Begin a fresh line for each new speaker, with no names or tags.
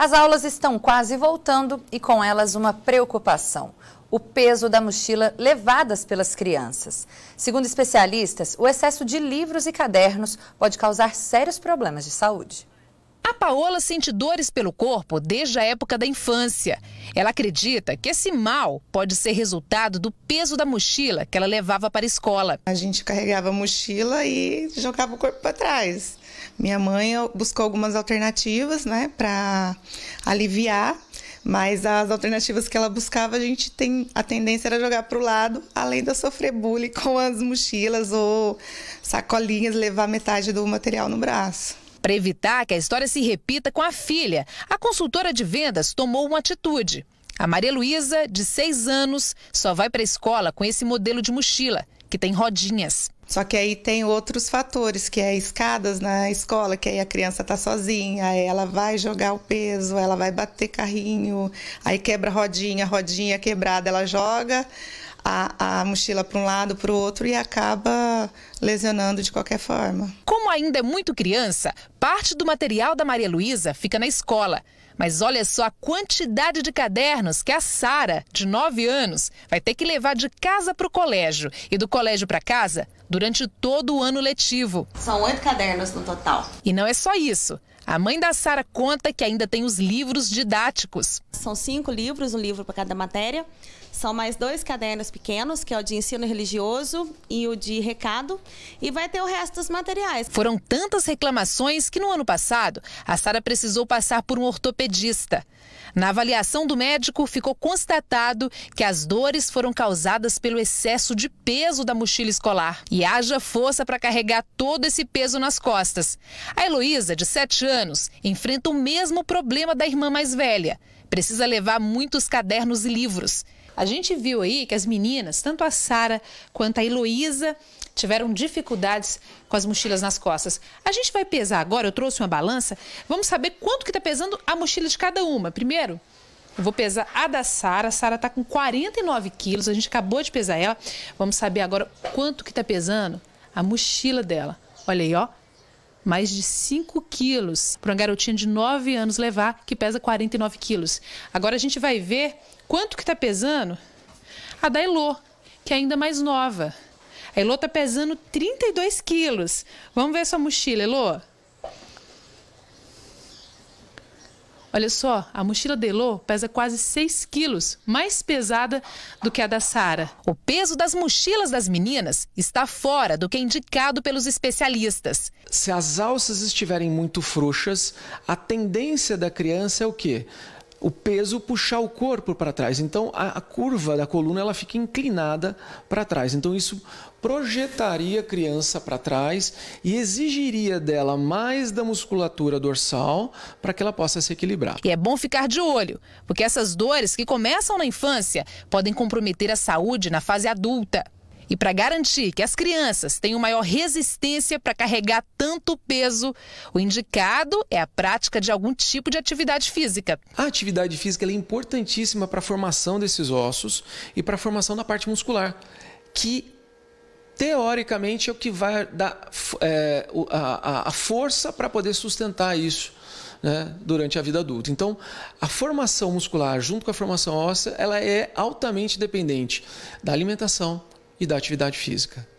As aulas estão quase voltando e com elas uma preocupação. O peso da mochila levadas pelas crianças. Segundo especialistas, o excesso de livros e cadernos pode causar sérios problemas de saúde. A Paola sente dores pelo corpo desde a época da infância. Ela acredita que esse mal pode ser resultado
do peso da mochila que ela levava para a escola. A gente carregava a mochila e jogava o corpo para trás. Minha mãe buscou algumas alternativas, né, para aliviar, mas as alternativas que ela buscava, a gente tem a tendência era jogar para o lado, além de sofrer bullying com as mochilas ou sacolinhas, levar metade do material no braço. Para evitar que a história se repita com a filha, a
consultora de vendas tomou uma atitude. A Maria Luísa, de 6 anos, só vai para a escola com esse modelo de mochila, que tem rodinhas.
Só que aí tem outros fatores, que é escadas na escola, que aí a criança está sozinha, ela vai jogar o peso, ela vai bater carrinho, aí quebra rodinha, rodinha quebrada, ela joga a, a mochila para um lado, para o outro e acaba lesionando de qualquer forma. Com ainda é muito criança, parte do material da Maria Luísa fica na escola.
Mas olha só a quantidade de cadernos que a Sara, de 9 anos, vai ter que levar de casa para o colégio e do colégio para casa durante todo o ano letivo. São oito cadernos no total. E não é só isso. A mãe da Sara conta que ainda tem os livros didáticos.
São cinco livros, um livro para cada matéria. São mais dois cadernos pequenos, que é o de ensino religioso e o de recado. E vai ter o resto dos
materiais. Foram tantas reclamações que no ano passado, a Sara precisou passar por um ortopedista ortopedista. Na avaliação do médico, ficou constatado que as dores foram causadas pelo excesso de peso da mochila escolar. E haja força para carregar todo esse peso nas costas. A Heloísa, de 7 anos, enfrenta o mesmo problema da irmã mais velha. Precisa levar muitos cadernos e livros. A gente viu aí que as meninas, tanto a Sara quanto a Heloísa, tiveram dificuldades com as mochilas nas costas. A gente vai pesar agora, eu trouxe uma balança, vamos saber quanto que está pesando a mochila de cada uma. Primeiro, eu vou pesar a da Sara. A Sara está com 49 quilos, a gente acabou de pesar ela. Vamos saber agora quanto que está pesando a mochila dela. Olha aí, ó mais de 5 quilos para uma garotinha de 9 anos levar, que pesa 49 quilos. Agora a gente vai ver quanto que está pesando a da Elô, que é ainda mais nova. A Elô está pesando 32 quilos. Vamos ver sua mochila, Elô. Olha só, a mochila de Lô pesa quase 6 quilos, mais pesada do que a da Sara. O peso das mochilas das meninas está fora do que é indicado pelos especialistas.
Se as alças estiverem muito frouxas, a tendência da criança é o quê? o peso puxar o corpo para trás. Então a, a, curva da coluna ela fica inclinada para trás. Então isso projetaria a criança para trás e exigiria dela mais da musculatura dorsal para que ela possa se equilibrar.
E é bom ficar de olho, porque essas dores que começam na infância podem comprometer a saúde na fase adulta. E para garantir que as crianças tenham maior resistência para carregar tanto peso, o indicado é a prática de algum tipo de atividade
física. A atividade física é importantíssima para a formação desses ossos e para a formação da parte muscular, que teoricamente é o que vai dar é, a, a força para poder sustentar isso. Né, durante a vida adulta. Então, a formação muscular junto com a formação óssea, ela é altamente dependente da alimentação, e da atividade física.